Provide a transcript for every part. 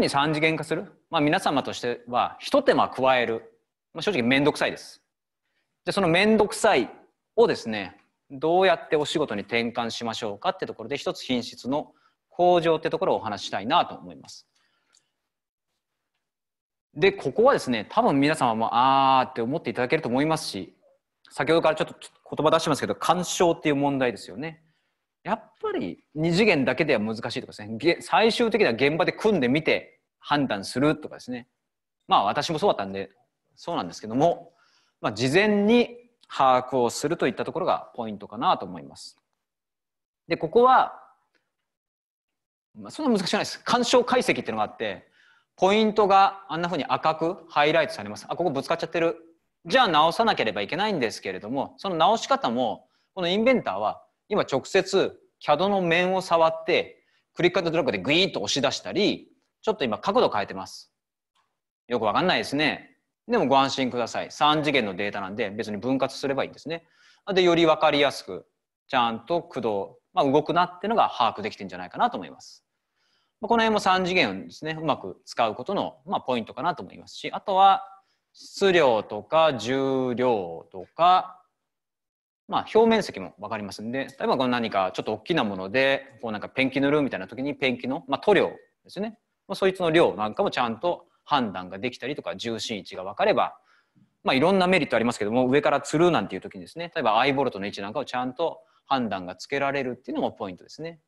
に3次元化する、まあ、皆様としては一手間加える、まあ、正直面倒くさいですでその面倒くさいをですねどうやってお仕事に転換しましょうかってところで一つ品質の向上ってところをお話したいなと思いますでここはですね多分皆様もああって思っていただけると思いますし先ほどからちょっと言葉出してますけど干渉っていう問題ですよねやっぱり二次元だけでは難しいとかですね最終的には現場で組んでみて判断するとかですねまあ私もそうだったんでそうなんですけども、まあ、事前に把握をするといったところがポイントかなと思います。でここは、まあ、そんな難しくないです。干渉解析っていうのがあってポイントがあんなふうに赤くハイライトされます。あここぶつかっちゃってるじゃあ直さなければいけないんですけれどもその直し方もこのインベンターは今直接 CAD の面を触ってクリックアンドドラッグでグイーッと押し出したりちょっと今角度変えてますよくわかんないですねでもご安心ください3次元のデータなんで別に分割すればいいんですねでより分かりやすくちゃんと駆動、まあ、動くなっていうのが把握できてるんじゃないかなと思いますこの辺も3次元をですねうまく使うことの、まあ、ポイントかなと思いますしあとは質量とか重量とかまあ、表面積も分かりますんで例えばこの何かちょっと大きなものでこうなんかペンキ塗るみたいな時にペンキの、まあ、塗料ですね、まあ、そいつの量なんかもちゃんと判断ができたりとか重心位置が分かれば、まあ、いろんなメリットありますけども上からつるなんていう時にですね例えばアイボルトの位置なんかをちゃんと判断がつけられるっていうのもポイントですね。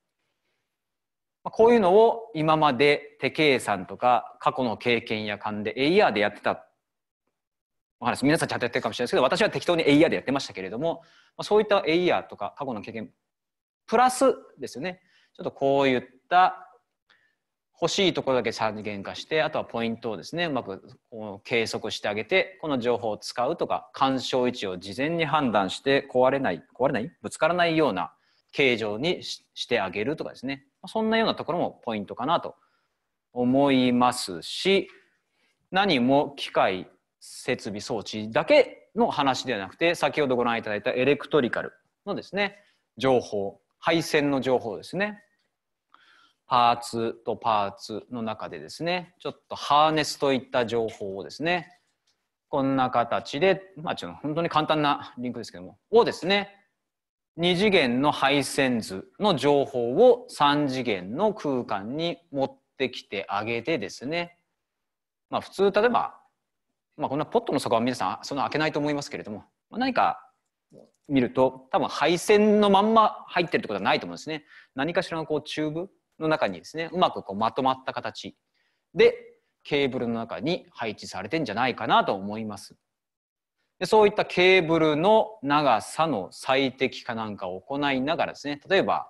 こういうのを今まで手計算とか過去の経験や勘で AR でやってたお話皆さんちゃんとやってるかもしれないですけど私は適当にエイヤーでやってましたけれども、まあ、そういったエイヤーとか過去の経験プラスですよねちょっとこういった欲しいところだけ再現化してあとはポイントをですねうまく計測してあげてこの情報を使うとか干渉位置を事前に判断して壊れない壊れないぶつからないような形状にしてあげるとかですねそんなようなところもポイントかなと思いますし何も機械設備装置だけの話ではなくて先ほどご覧いただいたエレクトリカルのですね情報配線の情報ですねパーツとパーツの中でですねちょっとハーネスといった情報をですねこんな形でまあちょっと本当に簡単なリンクですけどもをですね2次元の配線図の情報を3次元の空間に持ってきてあげてですねまあ普通例えばまあ、こんなポットの底は皆さんそんな開けないと思いますけれども、まあ、何か見ると多分配線のまんま入ってるってことはないと思うんですね何かしらのこうチューブの中にですねうまくこうまとまった形でケーブルの中に配置されてんじゃないかなと思いますでそういったケーブルの長さの最適化なんかを行いながらですね例えば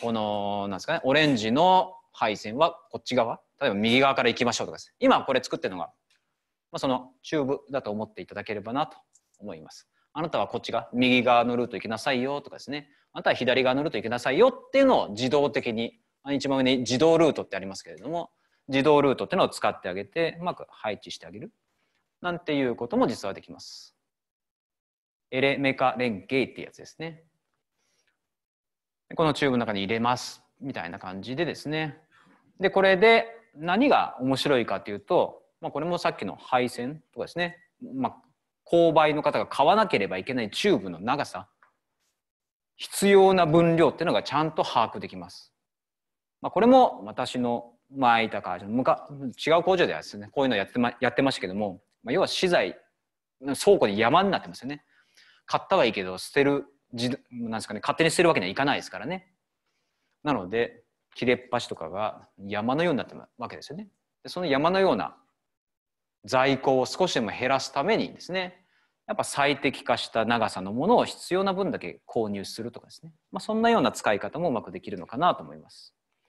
このなんですかねオレンジの配線はこっち側例えば右側から行きましょうとかです今これ作ってるのがまあ、そのチューブだと思っていただければなと思います。あなたはこっちが右側のルート行きなさいよとかですね、あなたは左側のルート行きなさいよっていうのを自動的に、一番上に自動ルートってありますけれども、自動ルートっていうのを使ってあげて、うまく配置してあげる。なんていうことも実はできます。エレメカ連携ってやつですね。このチューブの中に入れます。みたいな感じでですね。で、これで何が面白いかというと、まあ、これもさっきの配線とかですね、まあ、購買の方が買わなければいけないチューブの長さ必要な分量っていうのがちゃんと把握できます。まあ、これも私の前いた会社違う工場ではですねこういうのやってまやってましたけども、まあ、要は資材倉庫に山になってますよね。買ったはいいけど捨てるなんですかね勝手に捨てるわけにはいかないですからね。なので切れっ端とかが山のようになってるわけですよね。その山のような在庫を少しでも減らすためにですねやっぱ最適化した長さのものを必要な分だけ購入するとかですね、まあ、そんなような使い方もうまくできるのかなと思います。